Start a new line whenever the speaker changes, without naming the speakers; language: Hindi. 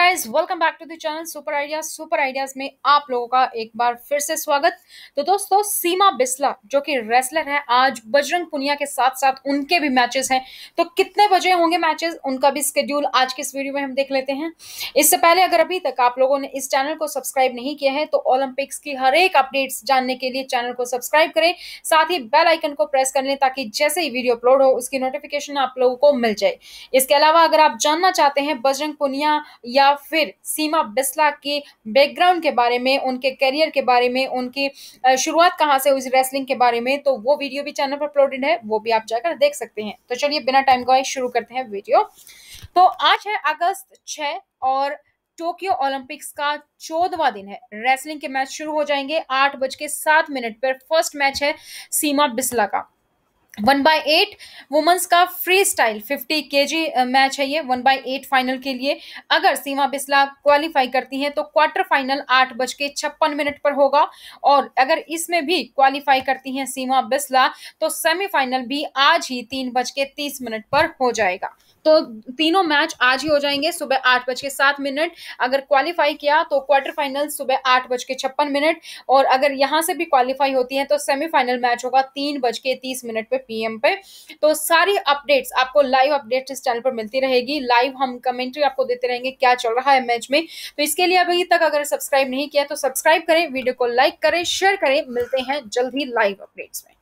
guys welcome back to the channel Super Ideas Super Ideas में आप लोगों का एक बार फिर से स्वागत तो दोस्तों सीमा बिस्ला जो कि रेसलर है आज बजरंग पुनिया के साथ साथ उनके भी मैचेस हैं तो कितने बजे होंगे मैचेस उनका भी स्केड्यूल आज के इस वीडियो में हम देख लेते हैं इससे पहले अगर अभी तक आप लोगों ने इस चैनल को सब्सक्राइब नहीं किया है तो ओलंपिक्स की हर एक अपडेट्स जानने के लिए चैनल को सब्सक्राइब करें साथ ही बेल आइकन को प्रेस कर लें ताकि जैसे ही वीडियो अपलोड हो उसकी नोटिफिकेशन आप लोगों को मिल जाए इसके अलावा अगर आप जानना चाहते हैं बजरंग पुनिया या या फिर सीमा बिस्ला के बैकग्राउंड के बारे में उनके करियर के बारे में उनकी शुरुआत कहाँ से हुई रेसलिंग के बारे में तो वो वीडियो भी चैनल पर अपलोडेड है वो भी आप जाकर देख सकते हैं तो चलिए बिना टाइम गवाए शुरू करते हैं वीडियो तो आज है अगस्त छः और टोक्यो ओलंपिक्स का चौदवा दिन है रेसलिंग के मैच शुरू हो जाएंगे आठ बज के सात मिनट पर फर्स्ट मैच है सीमा बिस्ला का वन बाई एट वुमेंस का free style fifty K G match है ये वन बाई एट फाइनल के लिए अगर सीमा बिस्ला क्वालिफाई करती हैं तो क्वार्टर फाइनल आठ बज के छप्पन मिनट पर होगा और अगर इसमें भी क्वालिफाई करती हैं सीमा बिस्ला तो सेमीफाइनल भी आज ही तीन बज के तीस मिनट पर हो जाएगा तो तीनों मैच आज ही हो जाएंगे सुबह आठ बज के सात मिनट अगर क्वालिफाई किया तो क्वार्टर फाइनल सुबह आठ बज के छप्पन मिनट और अगर यहाँ से भी क्वालिफाई होती है तो सेमीफाइनल मैच होगा तीन बज के तीस मिनट पर पीएम पे तो सारी अपडेट्स आपको लाइव अपडेट्स इस चैनल पर मिलती रहेगी लाइव हम कमेंट्री आपको देते रहेंगे क्या चल रहा है मैच में तो इसके लिए अभी तक अगर सब्सक्राइब नहीं किया तो सब्सक्राइब करें वीडियो को लाइक करें शेयर करें मिलते हैं जल्द ही लाइव अपडेट्स में